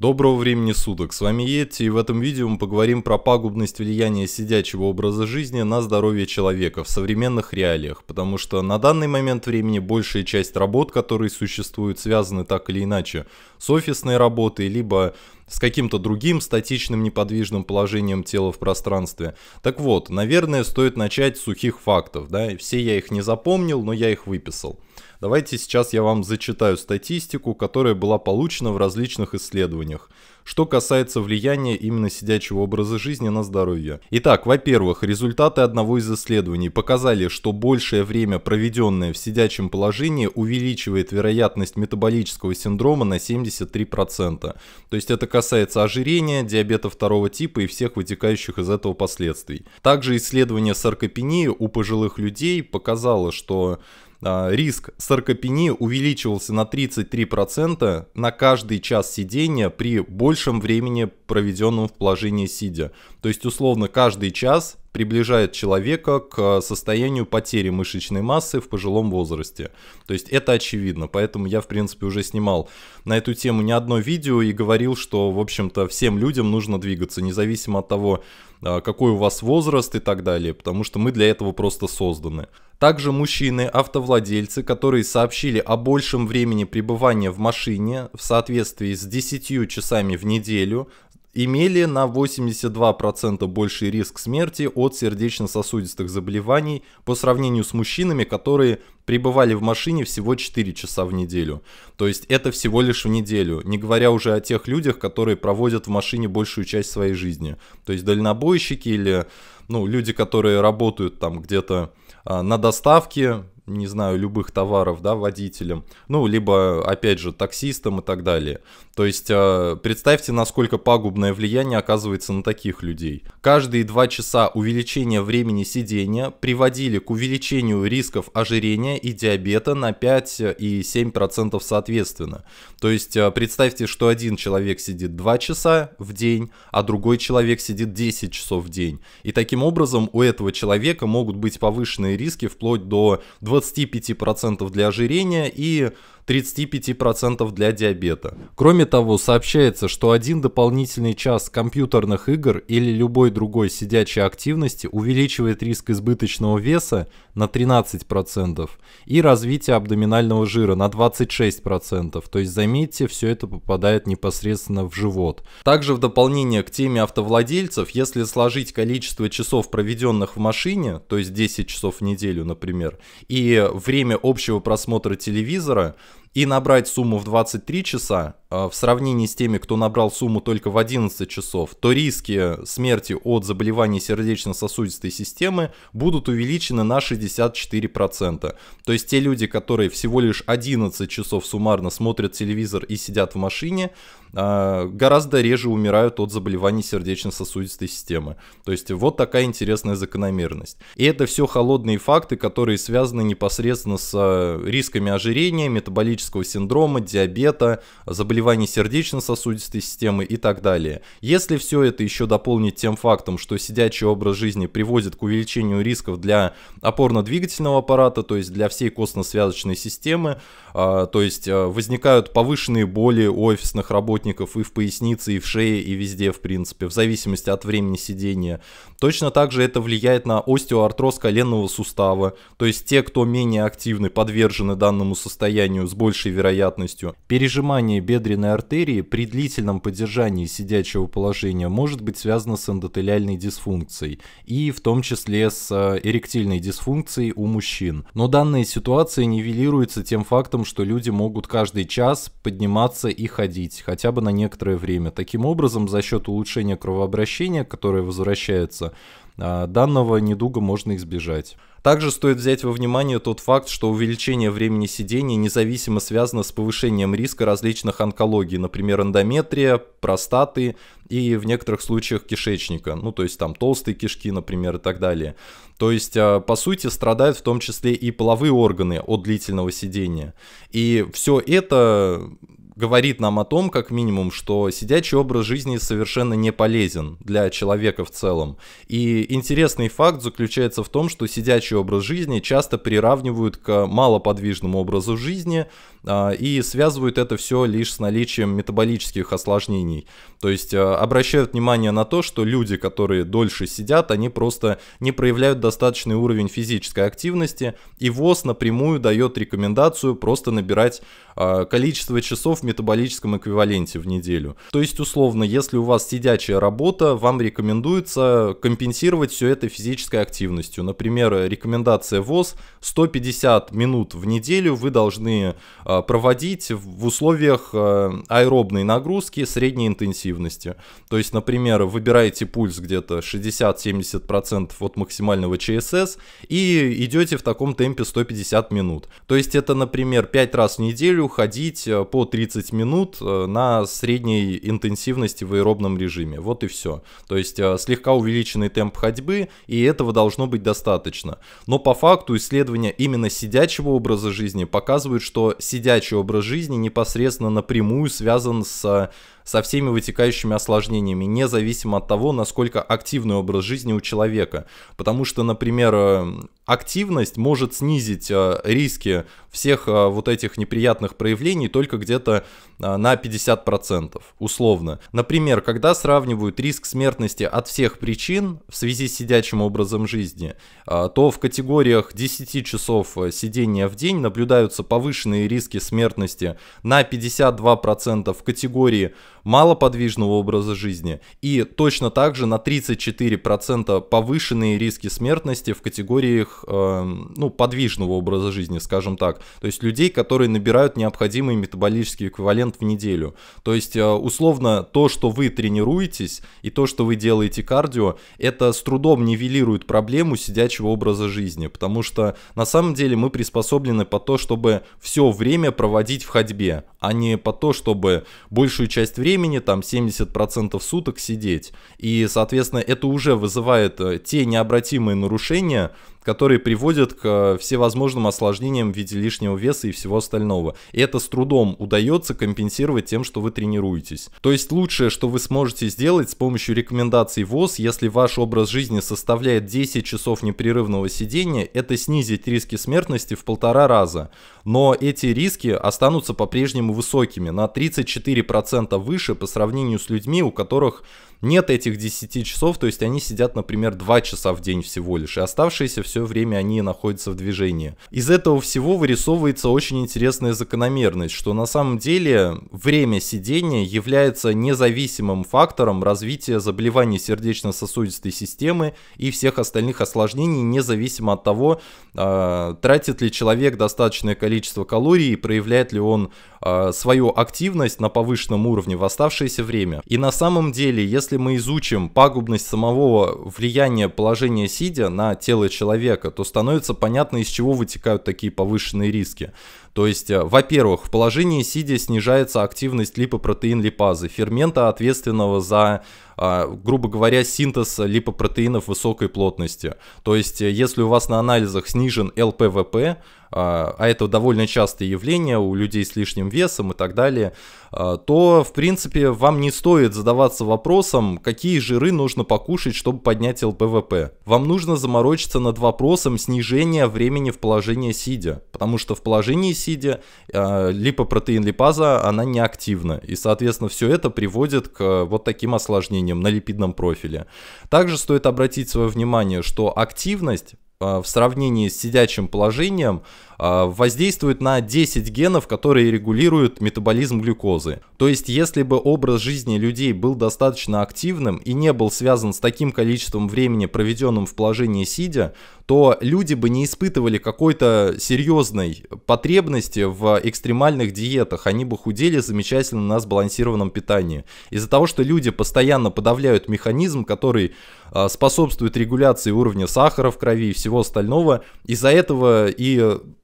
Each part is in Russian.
Доброго времени суток, с вами Йетти и в этом видео мы поговорим про пагубность влияния сидячего образа жизни на здоровье человека в современных реалиях, потому что на данный момент времени большая часть работ, которые существуют, связаны так или иначе с офисной работой, либо с каким-то другим статичным неподвижным положением тела в пространстве. Так вот, наверное, стоит начать с сухих фактов, да, все я их не запомнил, но я их выписал. Давайте сейчас я вам зачитаю статистику, которая была получена в различных исследованиях, что касается влияния именно сидячего образа жизни на здоровье. Итак, во-первых, результаты одного из исследований показали, что большее время, проведенное в сидячем положении, увеличивает вероятность метаболического синдрома на 73%. То есть это касается ожирения, диабета второго типа и всех вытекающих из этого последствий. Также исследование саркопении у пожилых людей показало, что а, риск саркопении увеличивался на 33% на каждый час сидения при большем времени, проведенном в положении сидя. То есть, условно, каждый час приближает человека к э, состоянию потери мышечной массы в пожилом возрасте. То есть это очевидно, поэтому я, в принципе, уже снимал на эту тему не одно видео и говорил, что, в общем-то, всем людям нужно двигаться, независимо от того, э, какой у вас возраст и так далее, потому что мы для этого просто созданы. Также мужчины-автовладельцы, которые сообщили о большем времени пребывания в машине в соответствии с 10 часами в неделю, имели на 82% больший риск смерти от сердечно-сосудистых заболеваний по сравнению с мужчинами, которые пребывали в машине всего 4 часа в неделю. То есть это всего лишь в неделю, не говоря уже о тех людях, которые проводят в машине большую часть своей жизни. То есть дальнобойщики или ну, люди, которые работают там где-то а, на доставке, не знаю, любых товаров, да, водителям, ну, либо, опять же, таксистам и так далее. То есть, э, представьте, насколько пагубное влияние оказывается на таких людей. Каждые два часа увеличения времени сидения приводили к увеличению рисков ожирения и диабета на 5 и 7% соответственно. То есть, э, представьте, что один человек сидит 2 часа в день, а другой человек сидит 10 часов в день. И таким образом у этого человека могут быть повышенные риски вплоть до 20 25% для ожирения и 35% для диабета. Кроме того, сообщается, что один дополнительный час компьютерных игр или любой другой сидячей активности увеличивает риск избыточного веса на 13% и развитие абдоминального жира на 26%. То есть, заметьте, все это попадает непосредственно в живот. Также в дополнение к теме автовладельцев, если сложить количество часов, проведенных в машине, то есть 10 часов в неделю, например, и время общего просмотра телевизора – и набрать сумму в 23 часа, а, в сравнении с теми, кто набрал сумму только в 11 часов, то риски смерти от заболеваний сердечно-сосудистой системы будут увеличены на 64%. То есть те люди, которые всего лишь 11 часов суммарно смотрят телевизор и сидят в машине, а, гораздо реже умирают от заболеваний сердечно-сосудистой системы. То есть вот такая интересная закономерность. И это все холодные факты, которые связаны непосредственно с а, рисками ожирения, метаболического синдрома, диабета, заболеваний заболеваний сердечно-сосудистой системы и так далее. Если все это еще дополнить тем фактом, что сидячий образ жизни приводит к увеличению рисков для опорно-двигательного аппарата, то есть для всей костно-связочной системы, а, то есть а, возникают повышенные боли у офисных работников и в пояснице, и в шее, и везде, в принципе, в зависимости от времени сидения. Точно так же это влияет на остеоартроз коленного сустава, то есть те, кто менее активны, подвержены данному состоянию с большей вероятностью. Пережимание бедра тазобедренной артерии при длительном поддержании сидячего положения может быть связано с эндотелиальной дисфункцией и в том числе с э, эректильной дисфункцией у мужчин. Но данная ситуация нивелируется тем фактом, что люди могут каждый час подниматься и ходить, хотя бы на некоторое время. Таким образом, за счет улучшения кровообращения, которое возвращается, а, данного недуга можно избежать. Также стоит взять во внимание тот факт, что увеличение времени сидения независимо связано с повышением риска различных онкологий, например, эндометрия, простаты и в некоторых случаях кишечника, ну то есть там толстые кишки, например, и так далее. То есть, а, по сути, страдают в том числе и половые органы от длительного сидения. И все это говорит нам о том, как минимум, что сидячий образ жизни совершенно не полезен для человека в целом. И интересный факт заключается в том, что сидячий образ жизни часто приравнивают к малоподвижному образу жизни а, и связывают это все лишь с наличием метаболических осложнений. То есть а, обращают внимание на то, что люди, которые дольше сидят, они просто не проявляют достаточный уровень физической активности, и ВОЗ напрямую дает рекомендацию просто набирать а, количество часов метаболическом эквиваленте в неделю. То есть, условно, если у вас сидячая работа, вам рекомендуется компенсировать все это физической активностью. Например, рекомендация ВОЗ 150 минут в неделю вы должны а, проводить в условиях а, аэробной нагрузки средней интенсивности. То есть, например, выбираете пульс где-то 60-70% от максимального ЧСС и идете в таком темпе 150 минут. То есть это, например, 5 раз в неделю ходить а, по 30 30 минут э, на средней интенсивности в аэробном режиме. Вот и все. То есть э, слегка увеличенный темп ходьбы, и этого должно быть достаточно. Но по факту исследования именно сидячего образа жизни показывают, что сидячий образ жизни непосредственно напрямую связан с э, со всеми вытекающими осложнениями, независимо от того, насколько активный образ жизни у человека. Потому что, например, э, активность может снизить э, риски всех э, вот этих неприятных проявлений только где-то на 50%, условно. Например, когда сравнивают риск смертности от всех причин в связи с сидячим образом жизни, то в категориях 10 часов сидения в день наблюдаются повышенные риски смертности на 52% в категории малоподвижного образа жизни и точно так же на 34% повышенные риски смертности в категориях э, ну, подвижного образа жизни, скажем так. То есть людей, которые набирают необходимый метаболический эквивалент в неделю. То есть э, условно то, что вы тренируетесь и то, что вы делаете кардио, это с трудом нивелирует проблему сидячего образа жизни, потому что на самом деле мы приспособлены по то, чтобы все время проводить в ходьбе, а не по то, чтобы большую часть времени времени, там 70% суток сидеть. И, соответственно, это уже вызывает э, те необратимые нарушения, которые приводят к э, всевозможным осложнениям в виде лишнего веса и всего остального. И это с трудом удается компенсировать тем, что вы тренируетесь. То есть лучшее, что вы сможете сделать с помощью рекомендаций ВОЗ, если ваш образ жизни составляет 10 часов непрерывного сидения, это снизить риски смертности в полтора раза. Но эти риски останутся по-прежнему высокими, на 34% выше по сравнению с людьми, у которых нет этих 10 часов, то есть они сидят, например, 2 часа в день всего лишь, и оставшиеся все все время они находятся в движении. Из этого всего вырисовывается очень интересная закономерность, что на самом деле время сидения является независимым фактором развития заболеваний сердечно-сосудистой системы и всех остальных осложнений, независимо от того, а, тратит ли человек достаточное количество калорий и проявляет ли он а, свою активность на повышенном уровне в оставшееся время. И на самом деле, если мы изучим пагубность самого влияния положения сидя на тело человека, века, то становится понятно, из чего вытекают такие повышенные риски. То есть, э, во-первых, в положении сидя снижается активность липопротеин-липазы, фермента, ответственного за а, грубо говоря, синтез липопротеинов высокой плотности. То есть, э, если у вас на анализах снижен ЛПВП, а, а это довольно частое явление у людей с лишним весом и так далее, а, то, в принципе, вам не стоит задаваться вопросом, какие жиры нужно покушать, чтобы поднять ЛПВП. Вам нужно заморочиться над вопросом снижения времени в положении сидя, потому что в положении пептиде а, липопротеин-липаза, она неактивна. И, соответственно, все это приводит к э, вот таким осложнениям на липидном профиле. Также стоит обратить свое внимание, что активность а, в сравнении с сидячим положением а, воздействует на 10 генов, которые регулируют метаболизм глюкозы. То есть, если бы образ жизни людей был достаточно активным и не был связан с таким количеством времени, проведенным в положении сидя, то люди бы не испытывали какой-то серьезной потребности в экстремальных диетах. Они бы худели замечательно на сбалансированном питании. Из-за того, что люди постоянно подавляют механизм, который а, способствует регуляции уровня сахара в крови и всего остального. Из-за этого и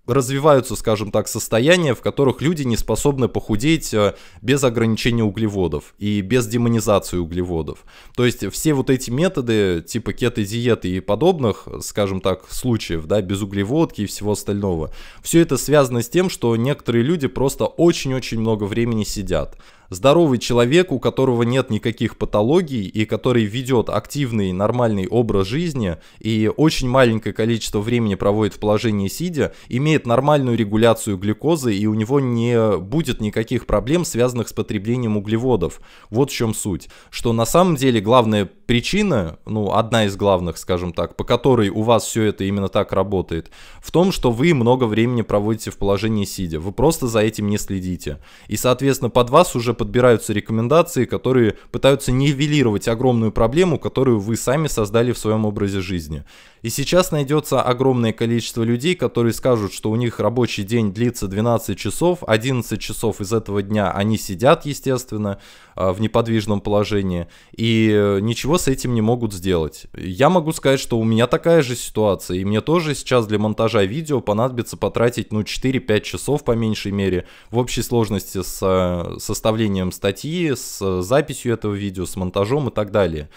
развиваются, скажем так, состояния, в которых люди не способны похудеть э, без ограничения углеводов и без демонизации углеводов. То есть все вот эти методы, типа кето-диеты и подобных, скажем так, случаев, да, без углеводки и всего остального, все это связано с тем, что некоторые люди просто очень-очень много времени сидят здоровый человек, у которого нет никаких патологий и который ведет активный нормальный образ жизни и очень маленькое количество времени проводит в положении сидя, имеет нормальную регуляцию глюкозы и у него не будет никаких проблем, связанных с потреблением углеводов. Вот в чем суть. Что на самом деле главная причина, ну одна из главных, скажем так, по которой у вас все это именно так работает, в том, что вы много времени проводите в положении сидя. Вы просто за этим не следите. И, соответственно, под вас уже подбираются рекомендации, которые пытаются нивелировать огромную проблему, которую вы сами создали в своем образе жизни. И сейчас найдется огромное количество людей, которые скажут, что у них рабочий день длится 12 часов, 11 часов из этого дня они сидят, естественно, а, в неподвижном положении, и э, ничего с этим не могут сделать. Я могу сказать, что у меня такая же ситуация, и мне тоже сейчас для монтажа видео понадобится потратить, ну, 4-5 часов по меньшей мере в общей сложности с э, составлением составлением статьи, с э, записью этого видео, с монтажом и так далее.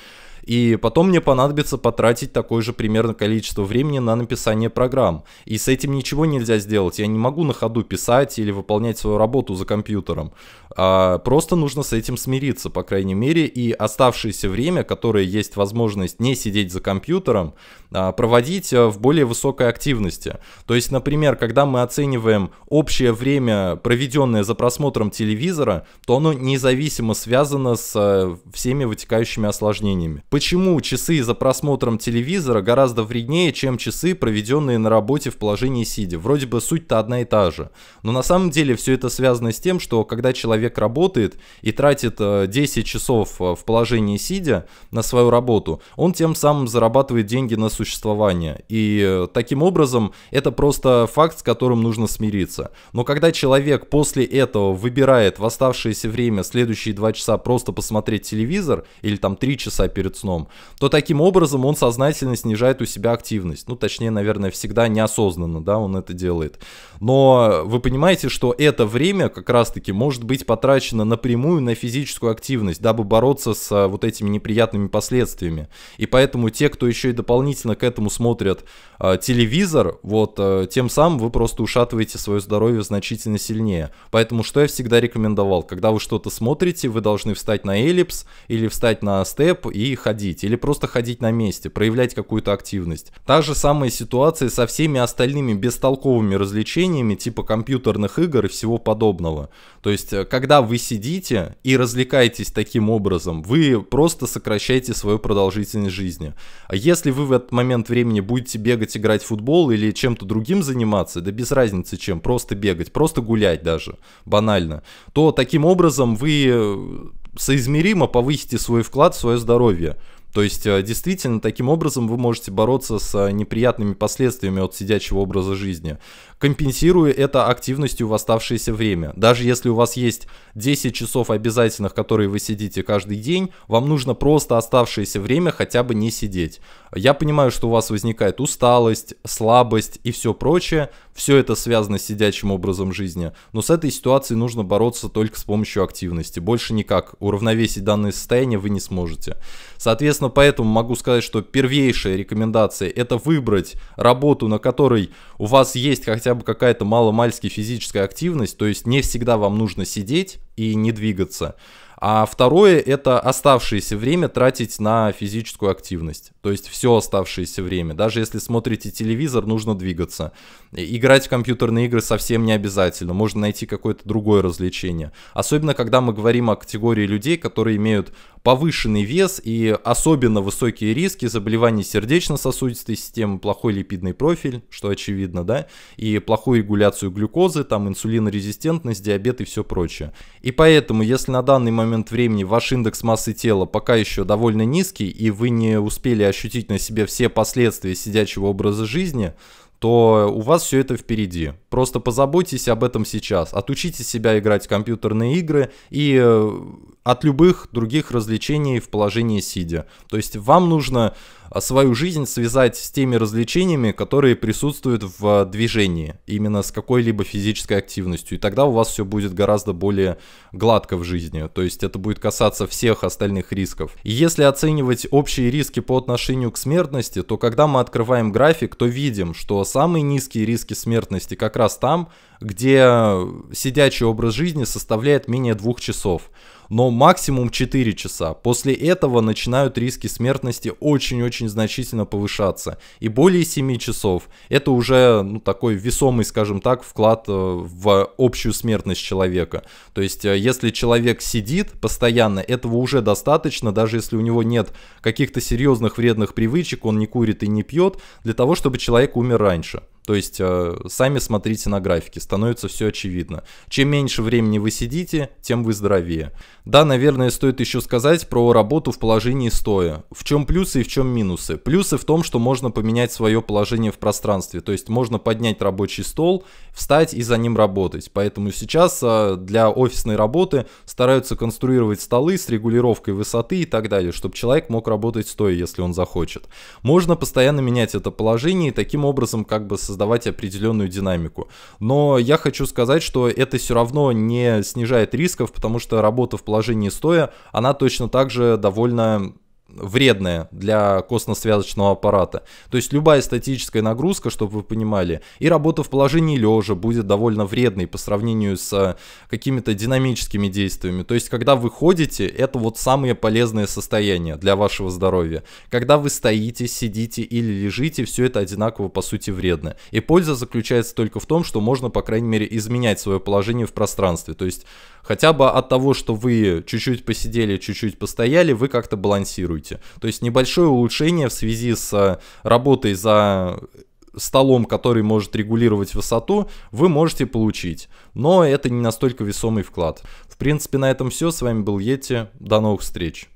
И потом мне понадобится потратить такое же примерно количество времени на написание программ. И с этим ничего нельзя сделать. Я не могу на ходу писать или выполнять свою работу за компьютером. А, просто нужно с этим смириться, по крайней мере. И оставшееся время, которое есть возможность не сидеть за компьютером, а, проводить а, в более высокой активности. То есть, например, когда мы оцениваем общее время, проведенное за просмотром телевизора, то оно независимо связано с а, всеми вытекающими осложнениями. Почему часы за просмотром телевизора гораздо вреднее, чем часы, проведенные на работе в положении сидя? Вроде бы суть-то одна и та же. Но на самом деле все это связано с тем, что когда человек работает и тратит 10 э, часов э, в положении сидя на свою работу, он тем самым зарабатывает деньги на существование. И э, таким образом это просто факт, с которым нужно смириться. Но когда человек после этого выбирает в оставшееся время следующие 2 часа просто посмотреть телевизор или там 3 часа перед сном, то таким образом он сознательно снижает у себя активность. Ну, точнее, наверное, всегда неосознанно, да, он это делает. Но вы понимаете, что это время как раз-таки может быть потрачено напрямую на физическую активность, дабы бороться с а, вот этими неприятными последствиями. И поэтому те, кто еще и дополнительно к этому смотрят э, телевизор, вот э, тем самым вы просто ушатываете свое здоровье значительно сильнее. Поэтому что я всегда рекомендовал, когда вы что-то смотрите, вы должны встать на эллипс или встать на степ и ходить ходить или просто ходить на месте, проявлять какую-то активность. Та же самая ситуация со всеми остальными бестолковыми развлечениями типа компьютерных игр и всего подобного. То есть, э, когда вы сидите и развлекаетесь таким образом, вы просто сокращаете свою продолжительность жизни. А если вы в этот момент времени будете бегать, играть в футбол или чем-то другим заниматься, да без разницы чем, просто бегать, просто гулять даже, банально, то таким образом вы э, соизмеримо повысите свой вклад в свое здоровье. То есть, э, действительно, таким образом вы можете бороться с э, неприятными последствиями от сидячего образа жизни, компенсируя это активностью в оставшееся время. Даже если у вас есть 10 часов обязательных, которые вы сидите каждый день, вам нужно просто оставшееся время хотя бы не сидеть. Я понимаю, что у вас возникает усталость, слабость и все прочее. Все это связано с сидячим образом жизни. Но с этой ситуацией нужно бороться только с помощью активности. Больше никак. Уравновесить данное состояние вы не сможете. Соответственно, Собственно, поэтому могу сказать, что первейшая рекомендация это выбрать работу, на которой у вас есть хотя бы какая-то маломальски физическая активность, то есть не всегда вам нужно сидеть и не двигаться. А второе – это оставшееся время тратить на физическую активность. То есть все оставшееся время. Даже если смотрите телевизор, нужно двигаться. Играть в компьютерные игры совсем не обязательно. Можно найти какое-то другое развлечение. Особенно, когда мы говорим о категории людей, которые имеют повышенный вес и особенно высокие риски заболеваний сердечно-сосудистой системы, плохой липидный профиль, что очевидно, да, и плохую регуляцию глюкозы, там инсулинорезистентность, диабет и все прочее. И поэтому, если на данный момент момент времени ваш индекс массы тела пока еще довольно низкий, и вы не успели ощутить на себе все последствия сидячего образа жизни, то у вас все это впереди. Просто позаботьтесь об этом сейчас. Отучите себя играть в компьютерные игры и э, от любых других развлечений в положении сидя. То есть вам нужно а, свою жизнь связать с теми развлечениями, которые присутствуют в а, движении, именно с какой-либо физической активностью. И тогда у вас все будет гораздо более гладко в жизни. То есть это будет касаться всех остальных рисков. И если оценивать общие риски по отношению к смертности, то когда мы открываем график, то видим, что самые низкие риски смертности как раз там, где а, сидячий образ жизни составляет менее двух часов но максимум 4 часа. После этого начинают риски смертности очень-очень значительно повышаться. И более 7 часов это уже ну, такой весомый, скажем так, вклад э, в общую смертность человека. То есть, э, если человек сидит постоянно, этого уже достаточно, даже если у него нет каких-то серьезных вредных привычек, он не курит и не пьет, для того, чтобы человек умер раньше. То есть э, сами смотрите на графики, становится все очевидно. Чем меньше времени вы сидите, тем вы здоровее. Да, наверное, стоит еще сказать про работу в положении стоя. В чем плюсы и в чем минусы? Плюсы в том, что можно поменять свое положение в пространстве, то есть можно поднять рабочий стол, встать и за ним работать. Поэтому сейчас э, для офисной работы стараются конструировать столы с регулировкой высоты и так далее, чтобы человек мог работать стоя, если он захочет. Можно постоянно менять это положение и таким образом как бы создать создавать определенную динамику. Но я хочу сказать, что это все равно не снижает рисков, потому что работа в положении стоя, она точно так же довольно вредная для костно-связочного аппарата. То есть любая статическая нагрузка, чтобы вы понимали, и работа в положении лежа будет довольно вредной по сравнению с э, какими-то динамическими действиями. То есть когда вы ходите, это вот самое полезное состояние для вашего здоровья. Когда вы стоите, сидите или лежите, все это одинаково по сути вредно. И польза заключается только в том, что можно, по крайней мере, изменять свое положение в пространстве. То есть хотя бы от того, что вы чуть-чуть посидели, чуть-чуть постояли, вы как-то балансируете. То есть небольшое улучшение в связи с э, работой за столом, который может регулировать высоту, вы можете получить. Но это не настолько весомый вклад. В принципе, на этом все. С вами был Йети. До новых встреч.